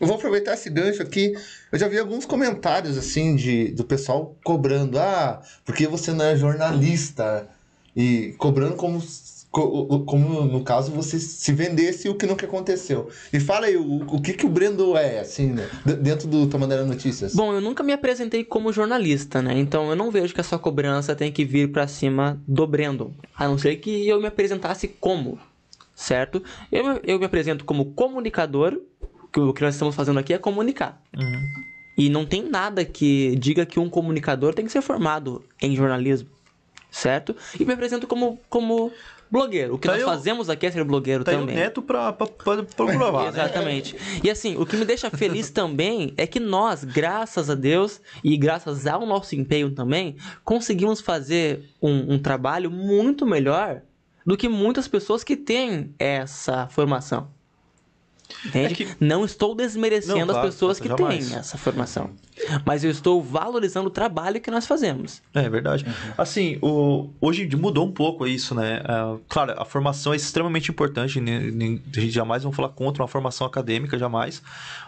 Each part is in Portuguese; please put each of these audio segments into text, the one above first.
Eu vou aproveitar esse gancho aqui. Eu já vi alguns comentários assim de do pessoal cobrando, ah, porque você não é jornalista e cobrando como como no caso você se vendesse o que nunca aconteceu. E fala aí, o, o que, que o Brendo é, assim, né? dentro do Tomadeira Notícias? Bom, eu nunca me apresentei como jornalista, né? Então eu não vejo que essa cobrança tem que vir para cima do Brendo. A não ser que eu me apresentasse como, certo? Eu, eu me apresento como comunicador que o que nós estamos fazendo aqui é comunicar. Uhum. E não tem nada que diga que um comunicador tem que ser formado em jornalismo, certo? E me apresento como, como blogueiro. O que tá nós eu, fazemos aqui é ser blogueiro tá também. neto para pra, para provar, né? Exatamente. E assim, o que me deixa feliz também é que nós, graças a Deus e graças ao nosso empenho também, conseguimos fazer um, um trabalho muito melhor do que muitas pessoas que têm essa formação. Entende? É que... Não estou desmerecendo não, claro, as pessoas que jamais. têm essa formação. Mas eu estou valorizando o trabalho que nós fazemos. É verdade. Uhum. Assim, o... hoje mudou um pouco isso, né? Uh, claro, a formação é extremamente importante. Né? A gente jamais vai falar contra uma formação acadêmica, jamais.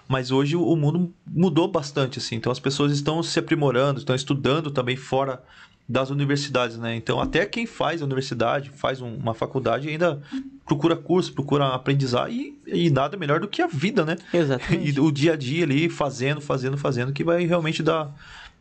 Mas hoje o mundo mudou bastante, assim. Então as pessoas estão se aprimorando, estão estudando também fora das universidades, né? Então, até quem faz a universidade, faz um, uma faculdade, ainda procura curso, procura aprendizar e, e, nada melhor do que a vida, né? Exatamente. E o dia a dia ali, fazendo, fazendo, fazendo, que vai realmente dar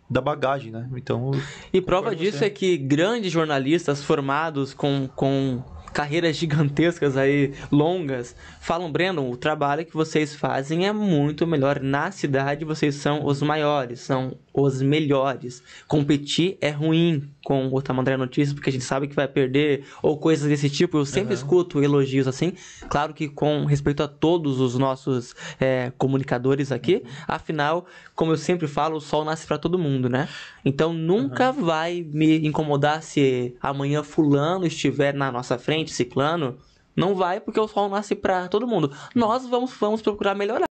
da bagagem, né? Então. E prova disso é que grandes jornalistas formados com, com carreiras gigantescas aí, longas, falam, Brandon, o trabalho que vocês fazem é muito melhor. Na cidade vocês são os maiores, são os melhores. Competir é ruim com o Tamandaré Notícias, porque a gente sabe que vai perder, ou coisas desse tipo. Eu sempre uhum. escuto elogios assim. Claro que com respeito a todos os nossos é, comunicadores aqui, uhum. afinal, como eu sempre falo, o sol nasce para todo mundo, né? Então nunca uhum. vai me incomodar se amanhã fulano estiver na nossa frente ciclano, não vai porque o sol nasce para todo mundo. Nós vamos, vamos procurar melhorar.